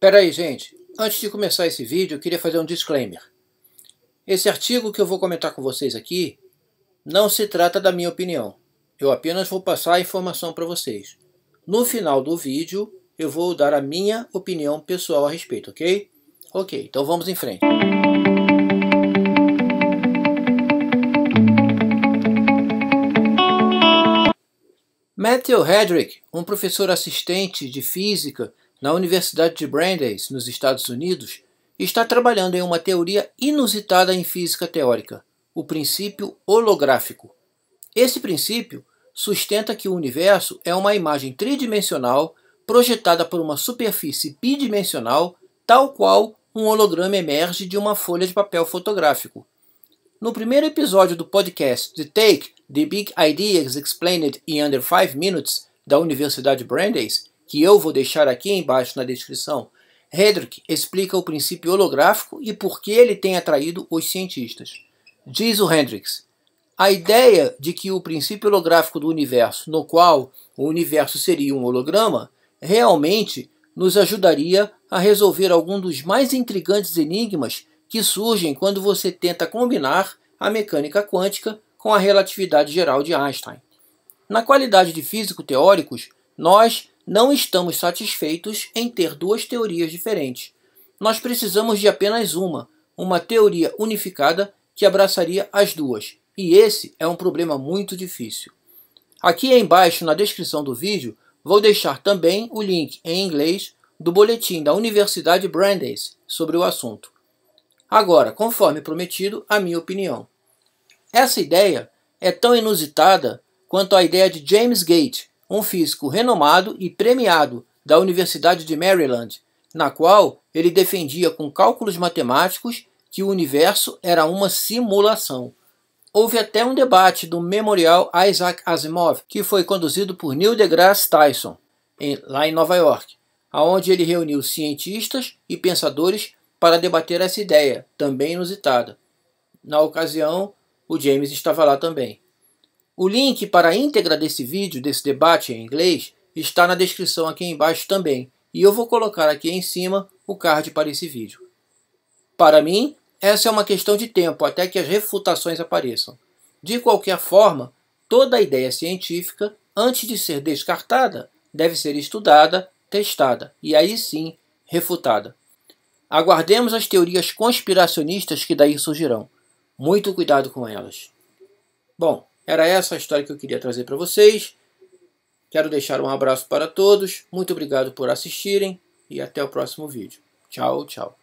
Peraí, gente. Antes de começar esse vídeo, eu queria fazer um disclaimer. Esse artigo que eu vou comentar com vocês aqui não se trata da minha opinião. Eu apenas vou passar a informação para vocês. No final do vídeo, eu vou dar a minha opinião pessoal a respeito, ok? Ok, então vamos em frente. Matthew Hedrick, um professor assistente de física na Universidade de Brandeis, nos Estados Unidos, está trabalhando em uma teoria inusitada em física teórica, o princípio holográfico. Esse princípio sustenta que o universo é uma imagem tridimensional projetada por uma superfície bidimensional, tal qual um holograma emerge de uma folha de papel fotográfico. No primeiro episódio do podcast The Take The Big Ideas Explained in Under 5 Minutes, da Universidade Brandeis, que eu vou deixar aqui embaixo na descrição, Hedrick explica o princípio holográfico e por que ele tem atraído os cientistas. Diz o Hendrik: a ideia de que o princípio holográfico do universo, no qual o universo seria um holograma, realmente nos ajudaria a resolver algum dos mais intrigantes enigmas que surgem quando você tenta combinar a mecânica quântica com a relatividade geral de Einstein. Na qualidade de físico teóricos, nós não estamos satisfeitos em ter duas teorias diferentes. Nós precisamos de apenas uma, uma teoria unificada que abraçaria as duas. E esse é um problema muito difícil. Aqui embaixo na descrição do vídeo vou deixar também o link em inglês do boletim da Universidade Brandeis sobre o assunto. Agora, conforme prometido, a minha opinião. Essa ideia é tão inusitada quanto a ideia de James Gate, um físico renomado e premiado da Universidade de Maryland, na qual ele defendia com cálculos matemáticos que o universo era uma simulação. Houve até um debate do Memorial Isaac Asimov, que foi conduzido por Neil deGrasse Tyson, em, lá em Nova York, aonde ele reuniu cientistas e pensadores para debater essa ideia, também inusitada. Na ocasião, o James estava lá também. O link para a íntegra desse vídeo, desse debate em inglês, está na descrição aqui embaixo também, e eu vou colocar aqui em cima o card para esse vídeo. Para mim, essa é uma questão de tempo até que as refutações apareçam. De qualquer forma, toda ideia científica, antes de ser descartada, deve ser estudada, testada e aí sim refutada. Aguardemos as teorias conspiracionistas que daí surgirão. Muito cuidado com elas. Bom, era essa a história que eu queria trazer para vocês. Quero deixar um abraço para todos. Muito obrigado por assistirem e até o próximo vídeo. Tchau, tchau.